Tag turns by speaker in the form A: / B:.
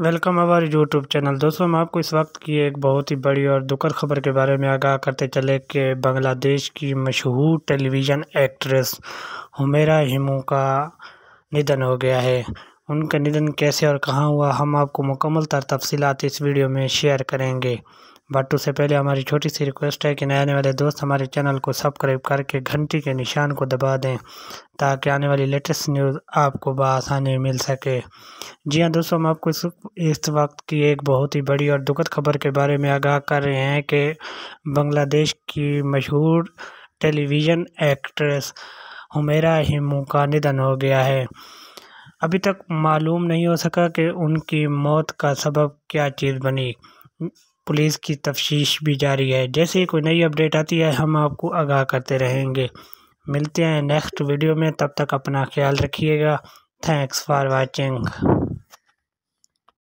A: welcome our YouTube channel दोस्तों हम आपको इस वक्त की एक बहुत ही बड़ी और दुखद खबर के बारे में आगाह करते चले कि बांग्लादेश की मशहूर टेलीविज़न एक्ट्रेस हुमेरा हिमू का निधन हो गया है उनका निधन कैसे और कहाँ हुआ हम आपको मुकम्मल तर तफसीत इस वीडियो में शेयर करेंगे बट उससे पहले हमारी छोटी सी रिक्वेस्ट है कि नए आने वाले दोस्त हमारे चैनल को सब्सक्राइब करके घंटी के निशान को दबा दें ताकि आने वाली लेटेस्ट न्यूज़ आपको बसानी मिल सके जी हाँ दोस्तों हम आपको इस, इस वक्त की एक बहुत ही बड़ी और दुखद खबर के बारे में आगाह कर रहे हैं कि बांग्लादेश की मशहूर टेलीविज़न एक्ट्रेस हमेरा हिमू का निधन हो गया है अभी तक मालूम नहीं हो सका कि उनकी मौत का सबब क्या चीज़ बनी पुलिस की तफ्तीश भी जारी है जैसे ही कोई नई अपडेट आती है हम आपको आगाह करते रहेंगे मिलते हैं नेक्स्ट वीडियो में तब तक अपना ख्याल रखिएगा थैंक्स फॉर वॉचिंग